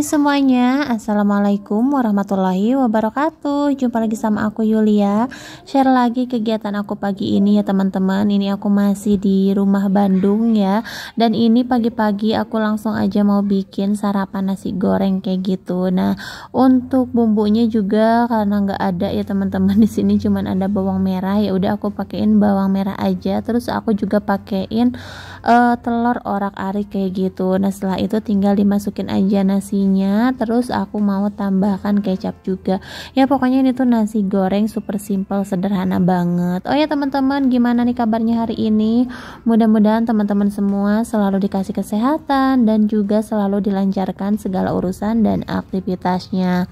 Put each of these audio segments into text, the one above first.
Hai semuanya, Assalamualaikum warahmatullahi wabarakatuh Jumpa lagi sama aku Yulia Share lagi kegiatan aku pagi ini ya teman-teman Ini aku masih di rumah Bandung ya Dan ini pagi-pagi aku langsung aja mau bikin sarapan nasi goreng kayak gitu Nah untuk bumbunya juga karena nggak ada ya teman-teman di sini cuman ada bawang merah ya udah aku pakein bawang merah aja Terus aku juga pakein uh, telur orak-arik kayak gitu nah setelah itu tinggal dimasukin aja nasinya terus aku mau tambahkan kecap juga ya pokoknya ini tuh nasi goreng super simple sederhana banget oh ya teman-teman gimana nih kabarnya hari ini mudah-mudahan teman-teman semua selalu dikasih kesehatan dan juga selalu dilancarkan segala urusan dan aktivitasnya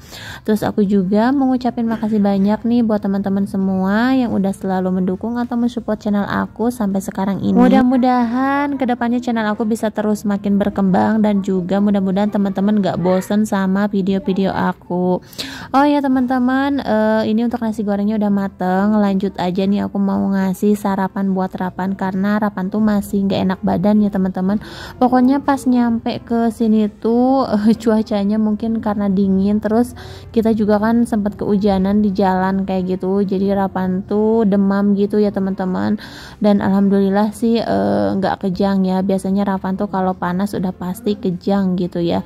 terus aku juga mengucapin makasih banyak nih buat teman-teman semua yang udah selalu mendukung atau mensupport channel aku sampai sekarang ini mudah-mudahan mudah-mudahan kedepannya channel aku bisa terus makin berkembang dan juga mudah-mudahan teman-teman gak bosen sama video-video aku oh ya teman-teman uh, ini untuk nasi gorengnya udah mateng lanjut aja nih aku mau ngasih sarapan buat rapan karena rapan tuh masih gak enak badan ya teman-teman pokoknya pas nyampe ke sini tuh uh, cuacanya mungkin karena dingin terus kita juga kan sempat keujanan di jalan kayak gitu jadi rapan tuh demam gitu ya teman-teman dan alhamdulillah sih eh, nggak uh, kejang ya biasanya Ravan tuh kalau panas udah pasti kejang gitu ya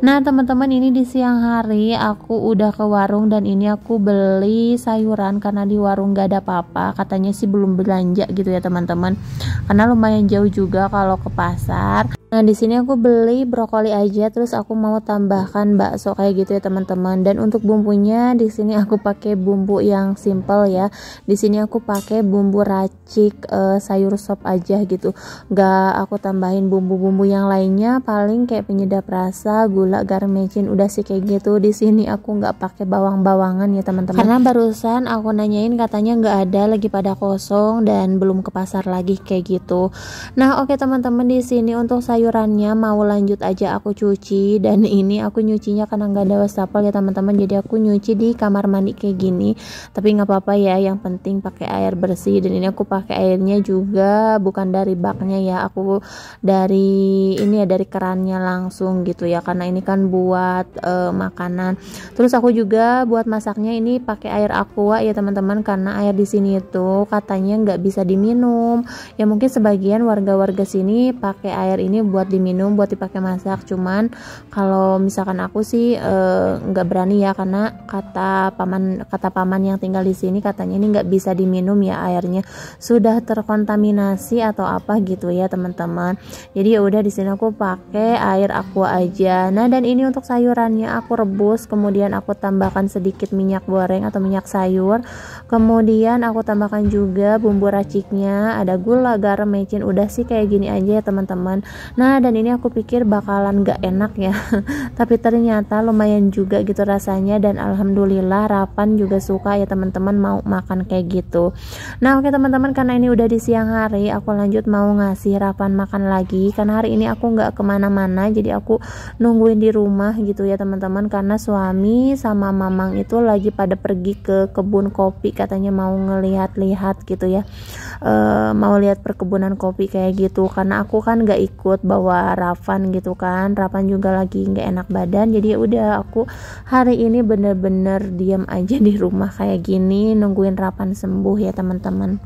nah teman-teman ini di siang hari aku udah ke warung dan ini aku beli sayuran karena di warung gak ada apa-apa katanya sih belum belanja gitu ya teman-teman karena lumayan jauh juga kalau ke pasar Nah di sini aku beli brokoli aja, terus aku mau tambahkan bakso kayak gitu ya teman-teman. Dan untuk bumbunya di sini aku pakai bumbu yang simple ya. Di sini aku pakai bumbu racik e, sayur sop aja gitu. Gak aku tambahin bumbu-bumbu yang lainnya, paling kayak penyedap rasa, gula, garam mecin, udah sih kayak gitu. Di sini aku nggak pakai bawang-bawangan ya teman-teman. Karena barusan aku nanyain katanya nggak ada lagi pada kosong dan belum ke pasar lagi kayak gitu. Nah oke okay, teman-teman di sini untuk saya sayurannya mau lanjut aja aku cuci dan ini aku nyucinya karena nggak ada wastafel ya teman-teman jadi aku nyuci di kamar mandi kayak gini tapi nggak apa-apa ya yang penting pakai air bersih dan ini aku pakai airnya juga bukan dari baknya ya aku dari ini ya dari kerannya langsung gitu ya karena ini kan buat uh, makanan terus aku juga buat masaknya ini pakai air aqua ya teman-teman karena air di sini itu katanya nggak bisa diminum ya mungkin sebagian warga-warga sini pakai air ini buat diminum buat dipakai masak cuman kalau misalkan aku sih eh, nggak e, berani ya karena kata paman kata paman yang tinggal di sini katanya ini nggak bisa diminum ya airnya sudah terkontaminasi atau apa gitu ya teman-teman jadi ya udah di sini aku pakai air aqua aja nah dan ini untuk sayurannya aku rebus kemudian aku tambahkan sedikit minyak goreng atau minyak sayur kemudian aku tambahkan juga bumbu raciknya ada gula garam mecin udah sih kayak gini aja ya teman-teman nah dan ini aku pikir bakalan gak enak ya tapi ternyata lumayan juga gitu rasanya dan alhamdulillah Rapan juga suka ya teman-teman mau makan kayak gitu nah oke teman-teman karena ini udah di siang hari aku lanjut mau ngasih Rapan makan lagi karena hari ini aku gak kemana-mana jadi aku nungguin di rumah gitu ya teman-teman karena suami sama mamang itu lagi pada pergi ke kebun kopi katanya mau ngelihat-lihat gitu ya e, mau lihat perkebunan kopi kayak gitu karena aku kan gak ikut bawa Rafan gitu kan Rafan juga lagi nggak enak badan jadi udah aku hari ini bener-bener diam aja di rumah kayak gini nungguin Rafan sembuh ya teman-teman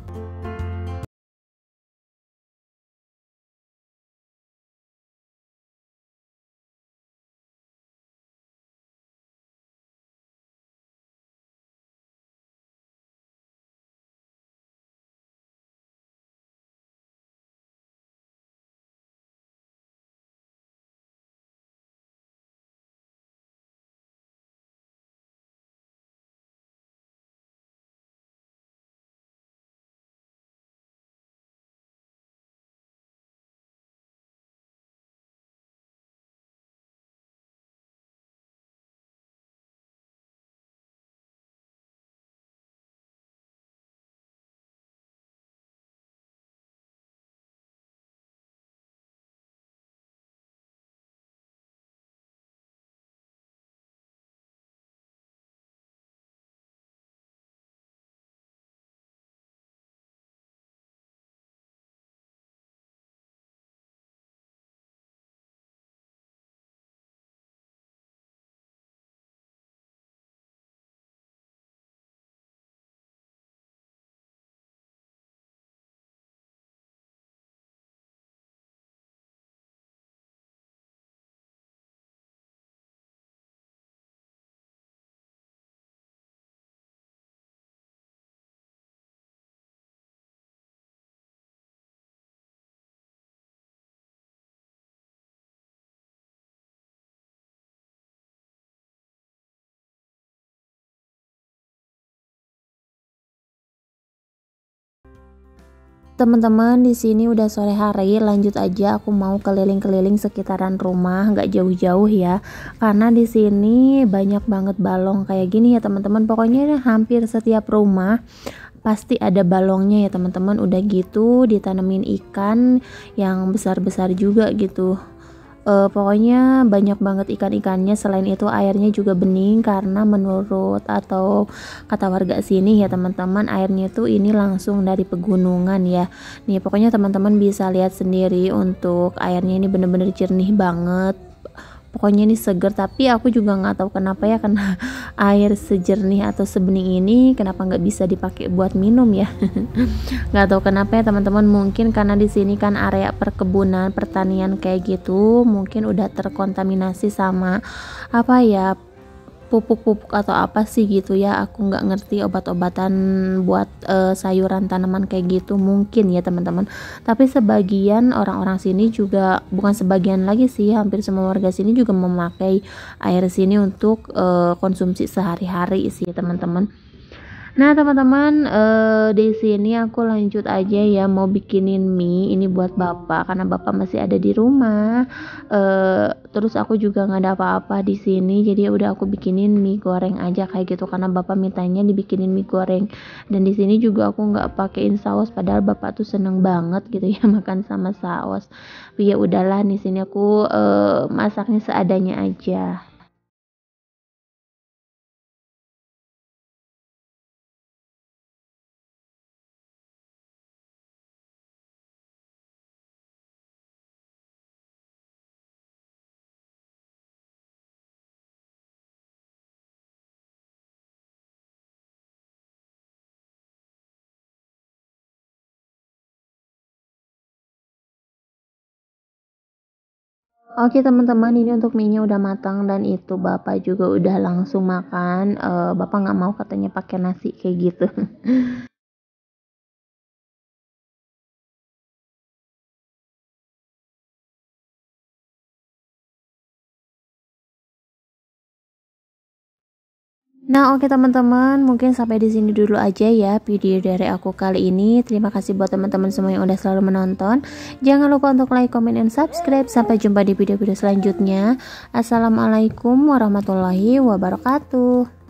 teman-teman di sini udah sore hari lanjut aja aku mau keliling-keliling sekitaran rumah nggak jauh-jauh ya karena di sini banyak banget balong kayak gini ya teman-teman pokoknya hampir setiap rumah pasti ada balongnya ya teman-teman udah gitu ditanemin ikan yang besar-besar juga gitu uh, pokoknya banyak banget ikan-ikannya selain itu airnya juga bening karena menurut atau kata warga sini ya teman-teman airnya tuh ini langsung dari pegunungan ya nih pokoknya teman-teman bisa lihat sendiri untuk airnya ini bener-bener jernih banget pokoknya ini seger tapi aku juga nggak tahu kenapa ya karena air sejernih atau sebening ini kenapa nggak bisa dipakai buat minum ya nggak tahu kenapa ya teman-teman mungkin karena di sini kan area perkebunan pertanian kayak gitu mungkin udah terkontaminasi sama apa ya pupuk-pupuk atau apa sih gitu ya aku nggak ngerti obat-obatan buat uh, sayuran tanaman kayak gitu mungkin ya teman-teman tapi sebagian orang-orang sini juga bukan sebagian lagi sih hampir semua warga sini juga memakai air sini untuk uh, konsumsi sehari-hari sih teman-teman Nah teman-teman uh, di sini aku lanjut aja ya mau bikinin mie ini buat bapak karena bapak masih ada di rumah eh, terus aku juga nggak ada apa-apa di sini jadi udah aku bikinin mie goreng aja kayak gitu karena bapak mintanya dibikinin mie goreng dan di sini juga aku nggak pakein saus padahal bapak tuh seneng banget gitu ya makan sama saus ya udahlah di sini aku uh, masaknya seadanya aja Oke teman-teman ini untuk mie-nya udah matang dan itu bapak juga udah langsung makan. Uh, bapak gak mau katanya pakai nasi kayak gitu. Nah oke okay, teman-teman mungkin sampai di sini dulu aja ya video dari aku kali ini Terima kasih buat teman-teman semua yang udah selalu menonton Jangan lupa untuk like, comment, and subscribe Sampai jumpa di video-video selanjutnya Assalamualaikum warahmatullahi wabarakatuh